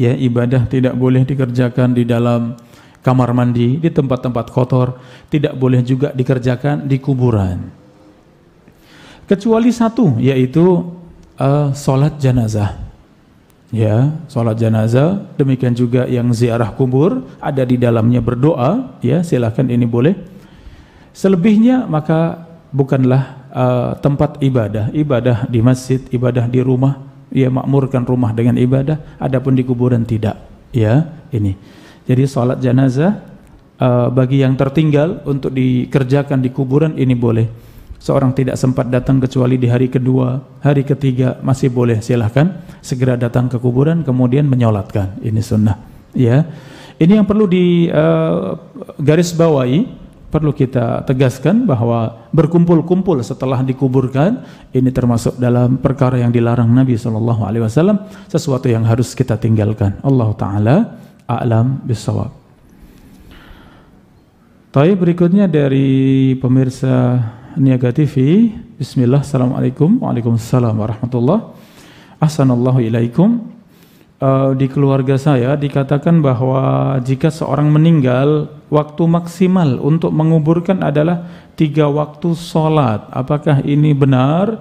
Ya, ibadah tidak boleh dikerjakan di dalam kamar mandi, di tempat-tempat kotor, tidak boleh juga dikerjakan di kuburan. Kecuali satu, yaitu uh, sholat jenazah. Ya, sholat jenazah, demikian juga yang ziarah kubur, ada di dalamnya berdoa, ya silahkan ini boleh. Selebihnya maka bukanlah Eh, tempat ibadah, ibadah di masjid, ibadah di rumah, ia makmurkan rumah dengan ibadah, adapun di kuburan tidak. Ya, ini. Jadi salat jenazah uh, bagi yang tertinggal untuk dikerjakan di kuburan ini boleh. Seorang tidak sempat datang kecuali di hari kedua, hari ketiga masih boleh silahkan segera datang ke kuburan kemudian menyolatkan. Ini sunnah. Ya, ini yang perlu di uh, garis bawahi perlu kita tegaskan bahwa berkumpul-kumpul setelah dikuburkan ini termasuk dalam perkara yang dilarang Nabi Shallallahu Alaihi Wasallam sesuatu yang harus kita tinggalkan Allah Taala alam bisawab. Tapi berikutnya dari pemirsa Niaga TV Bismillah Assalamualaikum Waalaikumsalam Warahmatullah Assalamualaikum uh, di keluarga saya dikatakan bahwa jika seorang meninggal waktu maksimal untuk menguburkan adalah tiga waktu sholat apakah ini benar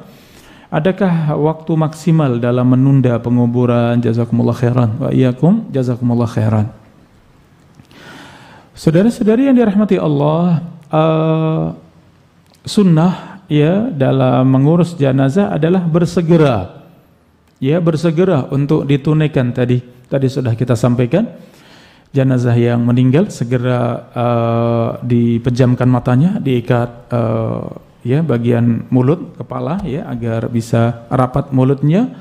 adakah waktu maksimal dalam menunda penguburan jazakumullah khairan wa iyakum jazakumullah khairan saudara-saudari yang dirahmati Allah uh, sunnah ya dalam mengurus jenazah adalah bersegera ya bersegera untuk ditunaikan tadi tadi sudah kita sampaikan jenazah yang meninggal segera uh, dipejamkan matanya diikat uh, ya bagian mulut kepala ya agar bisa rapat mulutnya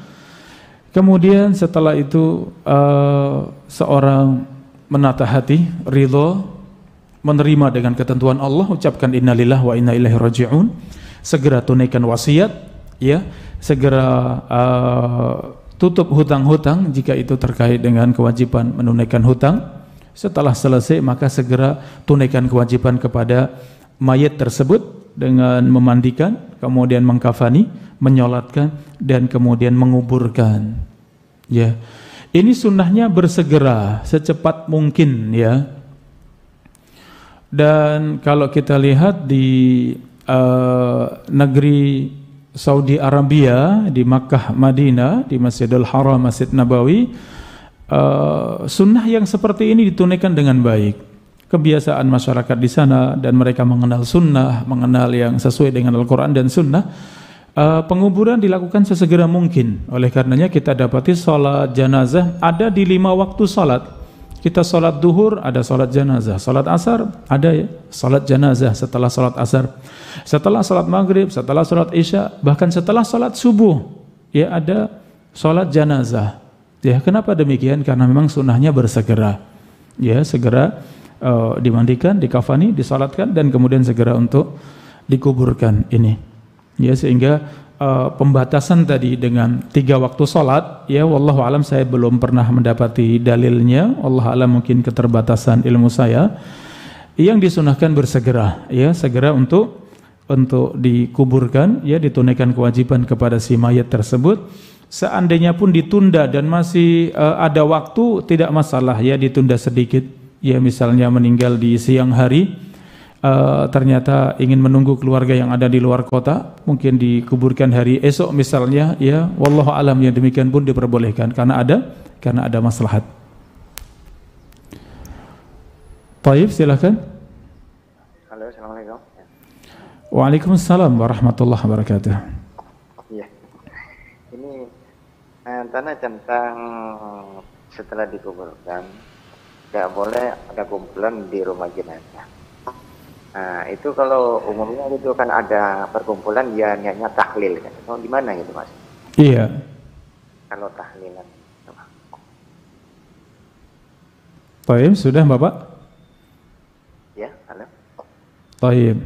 kemudian setelah itu uh, seorang menata hati ridho menerima dengan ketentuan Allah ucapkan innalillahi wa inna ilaihi rajiun segera tunaikan wasiat ya segera uh, tutup hutang-hutang jika itu terkait dengan kewajiban menunaikan hutang. Setelah selesai maka segera tunaikan kewajiban kepada mayat tersebut dengan memandikan, kemudian mengkafani, menyolatkan dan kemudian menguburkan. Ya. Ini sunnahnya bersegera secepat mungkin ya. Dan kalau kita lihat di uh, negeri Saudi Arabia di Makkah Madinah di Masjid Al Haram Masjid Nabawi uh, sunnah yang seperti ini ditunaikan dengan baik kebiasaan masyarakat di sana dan mereka mengenal sunnah, mengenal yang sesuai dengan Al-Quran dan sunnah, uh, penguburan dilakukan sesegera mungkin. Oleh karenanya kita dapati sholat jenazah ada di lima waktu sholat. Kita sholat duhur ada sholat jenazah, sholat asar ada ya, sholat jenazah setelah sholat asar, setelah sholat maghrib, setelah sholat isya, bahkan setelah sholat subuh ya ada sholat jenazah. Ya kenapa demikian? Karena memang sunnahnya bersegera, ya segera uh, dimandikan, dikafani, disolatkan dan kemudian segera untuk dikuburkan ini. Ya sehingga Eh, pembatasan tadi dengan tiga waktu sholat ya wallahu alam saya belum pernah mendapati dalilnya Allah alam mungkin keterbatasan ilmu saya yang disunahkan bersegera ya segera untuk untuk dikuburkan ya ditunaikan kewajiban kepada si mayat tersebut seandainya pun ditunda dan masih uh, ada waktu tidak masalah ya ditunda sedikit ya misalnya meninggal di siang hari Eh, ternyata ingin menunggu keluarga yang ada di luar kota, mungkin dikuburkan hari esok misalnya, ya, wallahu alam yang demikian pun diperbolehkan karena ada karena ada maslahat. Taib, silahkan. Halo, assalamualaikum. Waalaikumsalam warahmatullahi wabarakatuh. Iya. Ini eh, tanah tentang setelah dikuburkan, tidak boleh ada kumpulan di rumah jenazah. Nah, itu kalau umumnya itu kan ada perkumpulan ya niatnya tahlil kan. Mau gimana gitu mas? Iya. Kalau tahlilan. Taib sudah bapak? Ya, halo. Taib.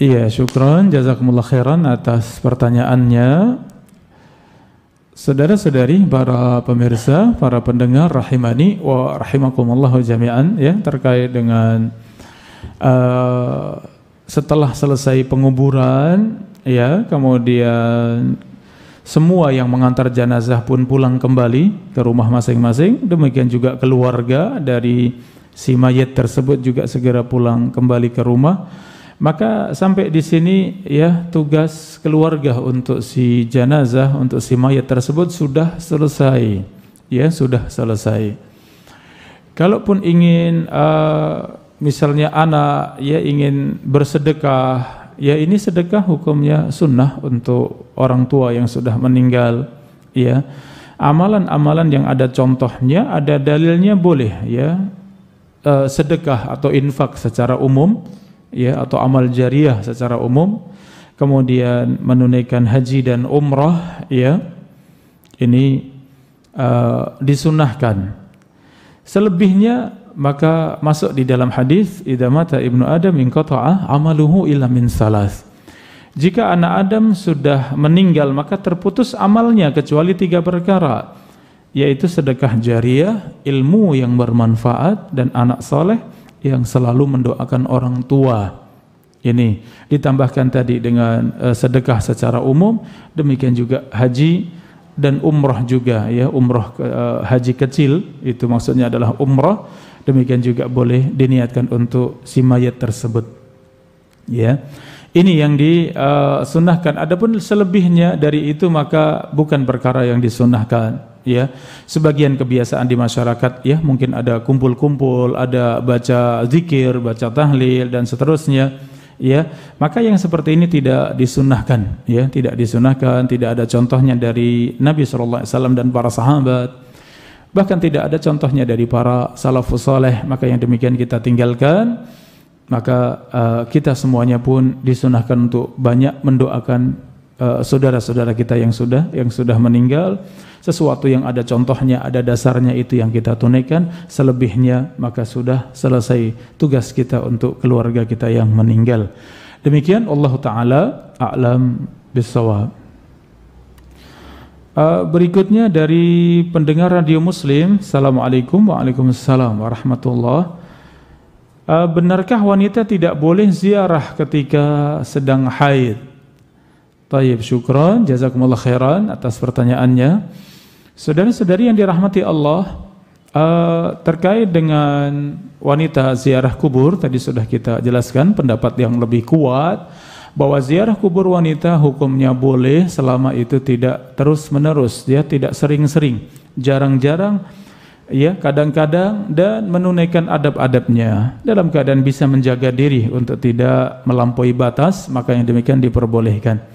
Iya, syukron, jazakumullah khairan atas pertanyaannya. Saudara-saudari, para pemirsa, para pendengar rahimani wa rahimakumullah jami'an ya terkait dengan uh, setelah selesai penguburan ya, kemudian semua yang mengantar jenazah pun pulang kembali ke rumah masing-masing, demikian juga keluarga dari si mayat tersebut juga segera pulang kembali ke rumah maka sampai di sini ya tugas keluarga untuk si jenazah, untuk si mayat tersebut sudah selesai. Ya, sudah selesai. Kalaupun ingin uh, misalnya anak ya ingin bersedekah, ya ini sedekah hukumnya sunnah untuk orang tua yang sudah meninggal, ya. Amalan-amalan yang ada contohnya, ada dalilnya boleh ya. Uh, sedekah atau infak secara umum ya atau amal jariah secara umum kemudian menunaikan haji dan umrah ya ini uh, disunahkan selebihnya maka masuk di dalam hadis idamata ibnu adam in amaluhu illa min salas jika anak Adam sudah meninggal maka terputus amalnya kecuali tiga perkara yaitu sedekah jariah, ilmu yang bermanfaat dan anak soleh yang selalu mendoakan orang tua. Ini ditambahkan tadi dengan uh, sedekah secara umum, demikian juga haji dan umroh juga ya, umroh uh, eh, haji kecil itu maksudnya adalah umroh. Demikian juga boleh diniatkan untuk si mayat tersebut. Ya. Ini yang disunahkan. Eh, Adapun selebihnya dari itu maka bukan perkara yang disunahkan ya sebagian kebiasaan di masyarakat ya mungkin ada kumpul-kumpul ada baca zikir baca tahlil dan seterusnya ya maka yang seperti ini tidak disunahkan ya tidak disunahkan tidak ada contohnya dari Nabi saw dan para sahabat bahkan tidak ada contohnya dari para salafus soleh maka yang demikian kita tinggalkan maka uh, kita semuanya pun disunahkan untuk banyak mendoakan Eh, saudara-saudara uh, kita yang sudah yang sudah meninggal sesuatu yang ada contohnya ada dasarnya itu yang kita tunaikan selebihnya maka sudah selesai tugas kita untuk keluarga kita yang meninggal demikian Allah taala a'lam bisawab uh, eh, berikutnya dari pendengar radio muslim Assalamualaikum Waalaikumsalam Warahmatullahi Uh, eh, benarkah wanita tidak boleh ziarah ketika sedang haid? Tayyib syukron, jazakumullah khairan atas pertanyaannya. Saudara-saudari yang dirahmati Allah, eh, terkait dengan wanita ziarah kubur, tadi sudah kita jelaskan pendapat yang lebih kuat, bahwa ziarah kubur wanita hukumnya boleh selama itu tidak terus-menerus, ya tidak sering-sering, jarang-jarang, ya kadang-kadang dan menunaikan adab-adabnya dalam keadaan bisa menjaga diri untuk tidak melampaui batas, maka yang demikian diperbolehkan.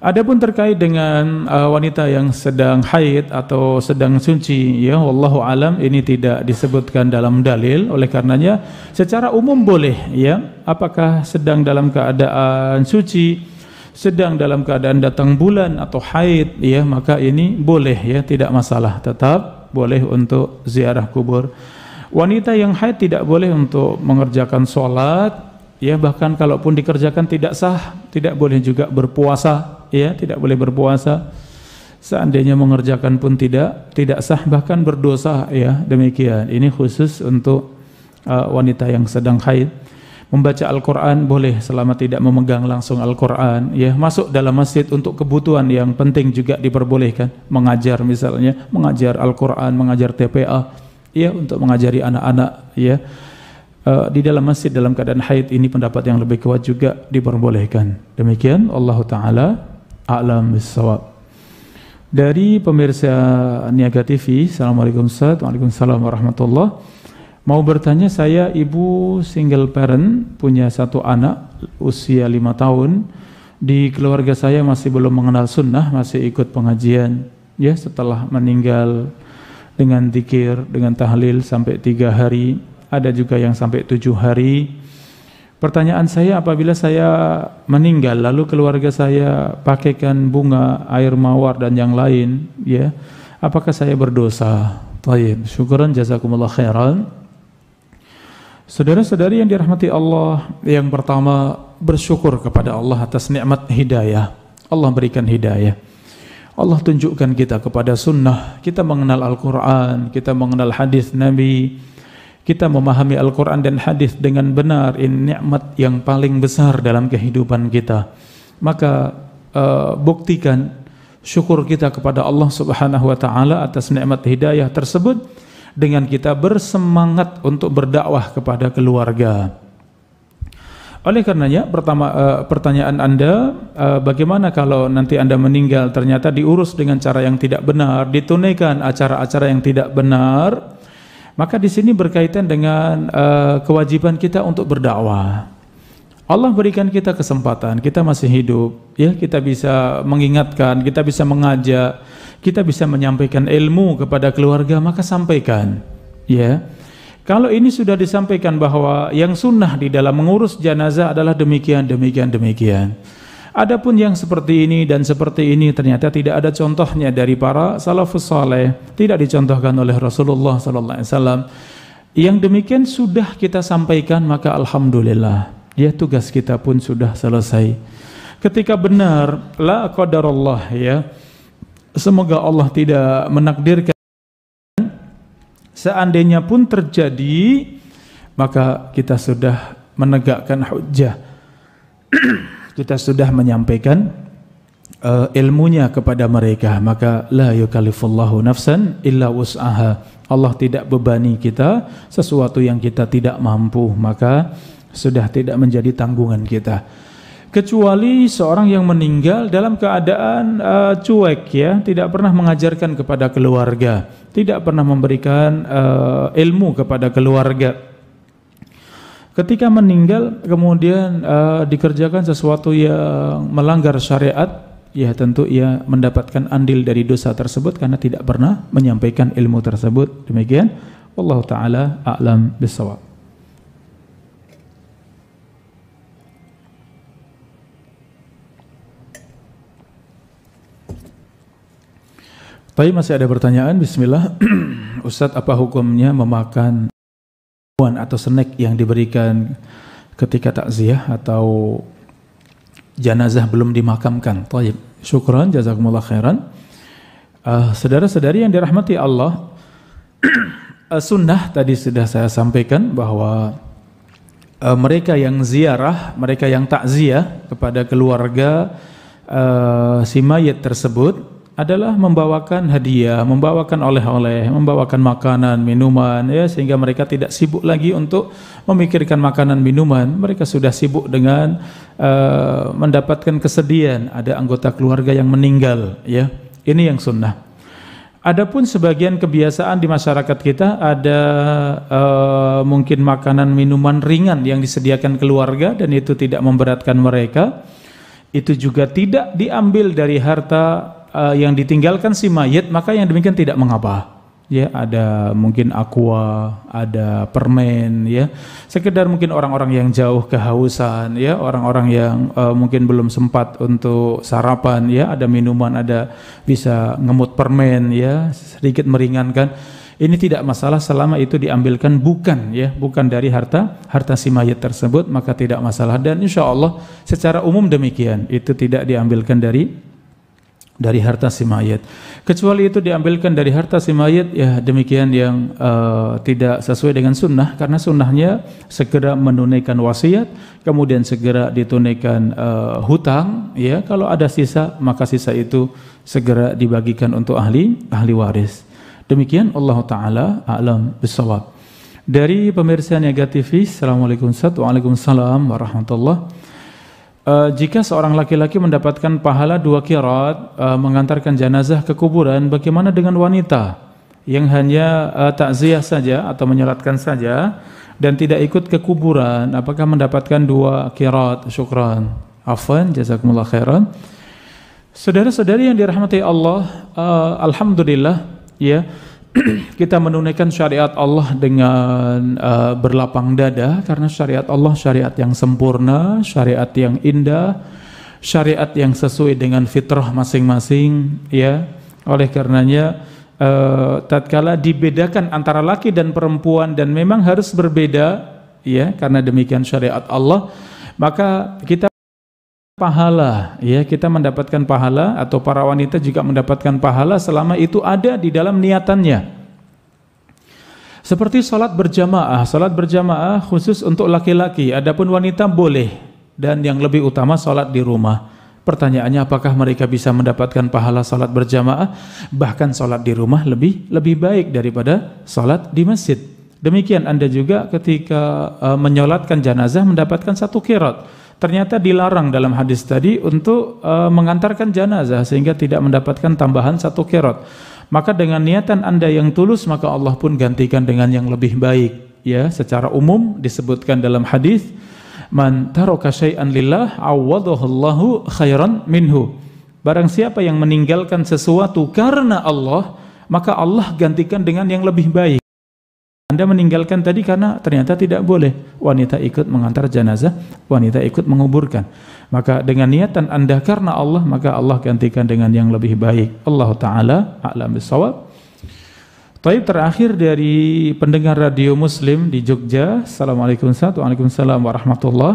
Adapun terkait dengan uh, wanita yang sedang haid atau sedang suci, ya, wallahu alam ini tidak disebutkan dalam dalil. Oleh karenanya, secara umum boleh, ya. Apakah sedang dalam keadaan suci, sedang dalam keadaan datang bulan atau haid, ya, maka ini boleh, ya, tidak masalah. Tetap boleh untuk ziarah kubur. Wanita yang haid tidak boleh untuk mengerjakan sholat, ya bahkan kalaupun dikerjakan tidak sah, tidak boleh juga berpuasa ya tidak boleh berpuasa seandainya mengerjakan pun tidak tidak sah bahkan berdosa ya demikian ini khusus untuk uh, wanita yang sedang haid membaca Al-Qur'an boleh selama tidak memegang langsung Al-Qur'an ya masuk dalam masjid untuk kebutuhan yang penting juga diperbolehkan mengajar misalnya mengajar Al-Qur'an mengajar TPA ya untuk mengajari anak-anak ya uh, di dalam masjid dalam keadaan haid ini pendapat yang lebih kuat juga diperbolehkan demikian Allah taala a'lam bisawab. Dari pemirsa Niaga TV, Assalamualaikum Ustaz, Waalaikumsalam warahmatullahi Mau bertanya saya ibu single parent, punya satu anak usia lima tahun. Di keluarga saya masih belum mengenal sunnah, masih ikut pengajian. Ya setelah meninggal dengan dikir, dengan tahlil sampai tiga hari. Ada juga yang sampai tujuh hari Pertanyaan saya apabila saya meninggal lalu keluarga saya pakaikan bunga, air mawar dan yang lain, ya. Apakah saya berdosa? Tayyib, syukuran jazakumullah khairan. Saudara-saudari yang dirahmati Allah, yang pertama bersyukur kepada Allah atas nikmat hidayah. Allah berikan hidayah. Allah tunjukkan kita kepada sunnah, kita mengenal Al-Quran, kita mengenal hadis Nabi, kita memahami Al-Quran dan hadis dengan benar ini nikmat yang paling besar dalam kehidupan kita maka uh, buktikan syukur kita kepada Allah Subhanahu wa taala atas nikmat hidayah tersebut dengan kita bersemangat untuk berdakwah kepada keluarga. Oleh karenanya pertama uh, pertanyaan Anda uh, bagaimana kalau nanti Anda meninggal ternyata diurus dengan cara yang tidak benar, ditunaikan acara-acara yang tidak benar, maka di sini berkaitan dengan uh, kewajiban kita untuk berdakwah. Allah berikan kita kesempatan, kita masih hidup, ya kita bisa mengingatkan, kita bisa mengajak, kita bisa menyampaikan ilmu kepada keluarga, maka sampaikan, ya. Kalau ini sudah disampaikan bahwa yang sunnah di dalam mengurus jenazah adalah demikian, demikian, demikian. Adapun yang seperti ini dan seperti ini ternyata tidak ada contohnya dari para salafus saleh, tidak dicontohkan oleh Rasulullah sallallahu alaihi wasallam. Yang demikian sudah kita sampaikan maka alhamdulillah. Ya tugas kita pun sudah selesai. Ketika benar la qadarullah ya. Semoga Allah tidak menakdirkan seandainya pun terjadi maka kita sudah menegakkan hujah kita sudah menyampaikan uh, ilmunya kepada mereka maka la yukallifullahu nafsan illa wus'aha Allah tidak bebani kita sesuatu yang kita tidak mampu maka sudah tidak menjadi tanggungan kita kecuali seorang yang meninggal dalam keadaan uh, cuek ya, tidak pernah mengajarkan kepada keluarga, tidak pernah memberikan uh, ilmu kepada keluarga. Ketika meninggal kemudian uh, dikerjakan sesuatu yang melanggar syariat, ya tentu ia mendapatkan andil dari dosa tersebut karena tidak pernah menyampaikan ilmu tersebut. Demikian, Allah taala a'lam bisawab. Tapi masih ada pertanyaan, bismillah. Ustadz, apa hukumnya memakan atau snack yang diberikan ketika takziah atau jenazah belum dimakamkan. Taib. Syukran, jazakumullah khairan. Uh, saudara-saudari yang dirahmati Allah, uh, sunnah tadi sudah saya sampaikan bahwa uh, mereka yang ziarah, mereka yang takziah kepada keluarga uh, si mayat tersebut, adalah membawakan hadiah, membawakan oleh-oleh, membawakan makanan, minuman ya sehingga mereka tidak sibuk lagi untuk memikirkan makanan minuman. Mereka sudah sibuk dengan uh, mendapatkan kesedihan, ada anggota keluarga yang meninggal ya. Ini yang sunnah. Adapun sebagian kebiasaan di masyarakat kita ada uh, mungkin makanan minuman ringan yang disediakan keluarga dan itu tidak memberatkan mereka. Itu juga tidak diambil dari harta uh, yang ditinggalkan si mayat maka yang demikian tidak mengapa ya ada mungkin aqua ada permen ya sekedar mungkin orang-orang yang jauh kehausan ya orang-orang yang uh, mungkin belum sempat untuk sarapan ya ada minuman ada bisa ngemut permen ya sedikit meringankan ini tidak masalah selama itu diambilkan bukan ya bukan dari harta harta si mayat tersebut maka tidak masalah dan insya Allah secara umum demikian itu tidak diambilkan dari dari harta si mayat. Kecuali itu diambilkan dari harta si mayat, ya demikian yang uh, tidak sesuai dengan sunnah, karena sunnahnya segera menunaikan wasiat, kemudian segera ditunaikan uh, hutang, ya kalau ada sisa maka sisa itu segera dibagikan untuk ahli ahli waris. Demikian Allah Taala alam bisawab. Dari pemirsa Niaga TV, Assalamualaikum warahmatullahi wabarakatuh. Uh, jika seorang laki-laki mendapatkan pahala dua kirat uh, mengantarkan jenazah ke kuburan, bagaimana dengan wanita yang hanya uh, takziah saja atau menyolatkan saja dan tidak ikut ke kuburan? Apakah mendapatkan dua kirat? Syukran. Afwan, jazakumullah khairan. Saudara-saudari yang dirahmati Allah, uh, alhamdulillah, ya. kita menunaikan syariat Allah dengan uh, berlapang dada karena syariat Allah syariat yang sempurna, syariat yang indah, syariat yang sesuai dengan fitrah masing-masing ya. Oleh karenanya uh, tatkala dibedakan antara laki dan perempuan dan memang harus berbeda ya karena demikian syariat Allah, maka kita pahala ya kita mendapatkan pahala atau para wanita juga mendapatkan pahala selama itu ada di dalam niatannya seperti salat berjamaah salat berjamaah khusus untuk laki-laki adapun wanita boleh dan yang lebih utama salat di rumah pertanyaannya apakah mereka bisa mendapatkan pahala salat berjamaah bahkan salat di rumah lebih lebih baik daripada salat di masjid demikian anda juga ketika uh, menyolatkan jenazah mendapatkan satu kirat ternyata dilarang dalam hadis tadi untuk e, mengantarkan jenazah sehingga tidak mendapatkan tambahan satu kerot Maka dengan niatan Anda yang tulus maka Allah pun gantikan dengan yang lebih baik. Ya, secara umum disebutkan dalam hadis man taraka syai'an lillah allahu khairan minhu. Barang siapa yang meninggalkan sesuatu karena Allah, maka Allah gantikan dengan yang lebih baik. Anda meninggalkan tadi karena ternyata tidak boleh wanita ikut mengantar jenazah, wanita ikut menguburkan. Maka dengan niatan Anda karena Allah, maka Allah gantikan dengan yang lebih baik. Allah taala a'lam bissawab. Taib terakhir dari pendengar radio Muslim di Jogja. Assalamualaikum warahmatullahi wabarakatuh.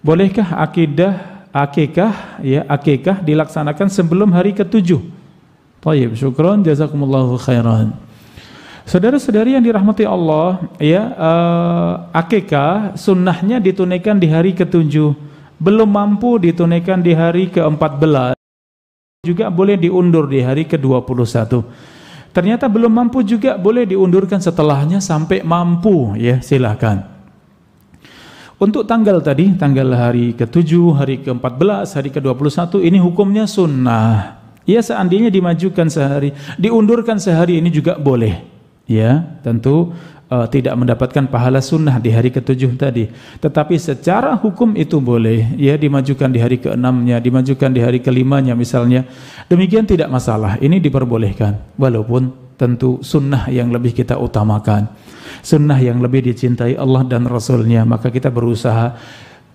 Bolehkah akidah akikah ya akikah dilaksanakan sebelum hari ketujuh? Taib, syukron, jazakumullahu khairan. Saudara-saudari yang dirahmati Allah, ya uh, akikah sunnahnya ditunaikan di hari ketujuh, belum mampu ditunaikan di hari ke-14, juga boleh diundur di hari ke-21. Ternyata belum mampu juga boleh diundurkan setelahnya sampai mampu, ya silahkan. Untuk tanggal tadi, tanggal hari ke-7, hari ke-14, hari ke-21, ini hukumnya sunnah. Ya seandainya dimajukan sehari, diundurkan sehari ini juga boleh ya tentu uh, tidak mendapatkan pahala sunnah di hari ketujuh tadi tetapi secara hukum itu boleh ya dimajukan di hari keenamnya dimajukan di hari kelimanya misalnya demikian tidak masalah ini diperbolehkan walaupun tentu sunnah yang lebih kita utamakan sunnah yang lebih dicintai Allah dan Rasulnya maka kita berusaha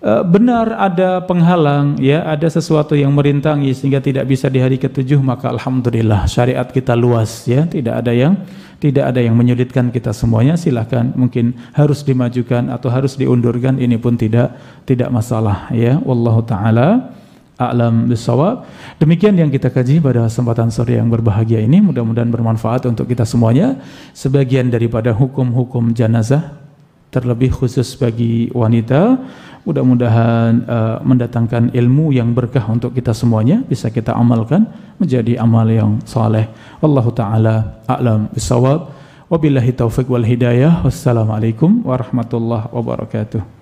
Eh, benar ada penghalang ya ada sesuatu yang merintangi sehingga tidak bisa di hari ketujuh maka alhamdulillah syariat kita luas ya tidak ada yang tidak ada yang menyulitkan kita semuanya silahkan mungkin harus dimajukan atau harus diundurkan ini pun tidak tidak masalah ya wallahu taala a'lam bisawab demikian yang kita kaji pada kesempatan sore yang berbahagia ini mudah-mudahan bermanfaat untuk kita semuanya sebagian daripada hukum-hukum jenazah terlebih khusus bagi wanita Mudah-mudahan uh, mendatangkan ilmu yang berkah untuk kita semuanya bisa kita amalkan menjadi amal yang saleh. Wallahu taala a'lam bisawab. Wabillahi taufik wal hidayah. Wassalamualaikum warahmatullahi wabarakatuh.